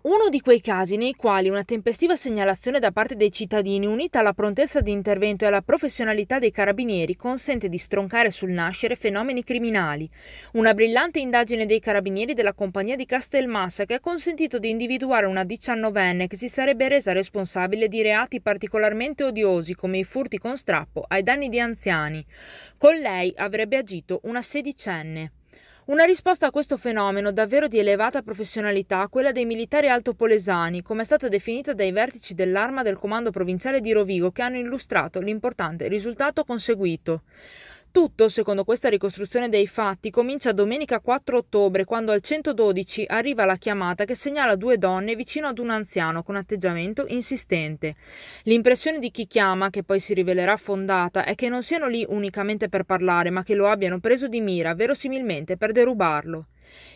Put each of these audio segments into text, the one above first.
Uno di quei casi nei quali una tempestiva segnalazione da parte dei cittadini unita alla prontezza di intervento e alla professionalità dei carabinieri consente di stroncare sul nascere fenomeni criminali. Una brillante indagine dei carabinieri della compagnia di Castelmassa che ha consentito di individuare una diciannovenne che si sarebbe resa responsabile di reati particolarmente odiosi come i furti con strappo ai danni di anziani. Con lei avrebbe agito una sedicenne. Una risposta a questo fenomeno davvero di elevata professionalità, quella dei militari altopolesani, come è stata definita dai vertici dell'arma del comando provinciale di Rovigo che hanno illustrato l'importante risultato conseguito. Tutto, secondo questa ricostruzione dei fatti, comincia domenica 4 ottobre quando al 112 arriva la chiamata che segnala due donne vicino ad un anziano con atteggiamento insistente. L'impressione di chi chiama, che poi si rivelerà fondata, è che non siano lì unicamente per parlare, ma che lo abbiano preso di mira, verosimilmente per derubarlo.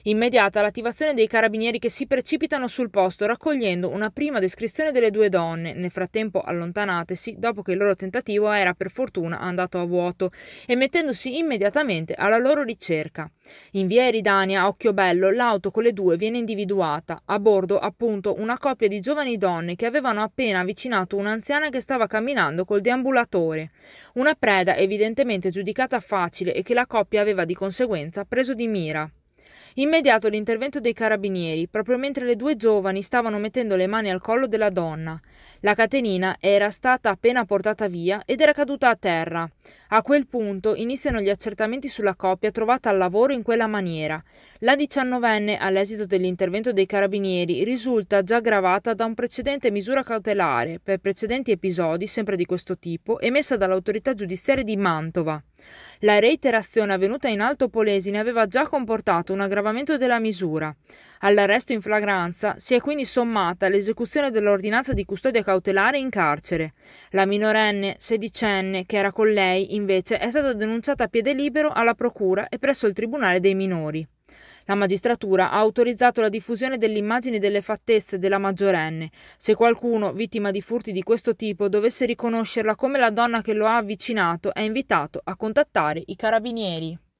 Immediata l'attivazione dei carabinieri che si precipitano sul posto raccogliendo una prima descrizione delle due donne, nel frattempo allontanatesi dopo che il loro tentativo era per fortuna andato a vuoto e mettendosi immediatamente alla loro ricerca. In via Eridania, a occhio bello, l'auto con le due viene individuata, a bordo appunto una coppia di giovani donne che avevano appena avvicinato un'anziana che stava camminando col deambulatore, una preda evidentemente giudicata facile e che la coppia aveva di conseguenza preso di mira. Immediato l'intervento dei carabinieri, proprio mentre le due giovani stavano mettendo le mani al collo della donna. La catenina era stata appena portata via ed era caduta a terra. A quel punto iniziano gli accertamenti sulla coppia trovata al lavoro in quella maniera. La diciannovenne, all'esito dell'intervento dei carabinieri, risulta già gravata da un precedente misura cautelare per precedenti episodi sempre di questo tipo emessa dall'autorità giudiziaria di Mantova. La reiterazione avvenuta in Alto Polesine aveva già comportato una grave all'aggravamento della misura. All'arresto in flagranza si è quindi sommata l'esecuzione dell'ordinanza di custodia cautelare in carcere. La minorenne, sedicenne, che era con lei, invece, è stata denunciata a piede libero alla procura e presso il Tribunale dei minori. La magistratura ha autorizzato la diffusione delle immagini delle fattezze della maggiorenne. Se qualcuno, vittima di furti di questo tipo, dovesse riconoscerla come la donna che lo ha avvicinato, è invitato a contattare i carabinieri.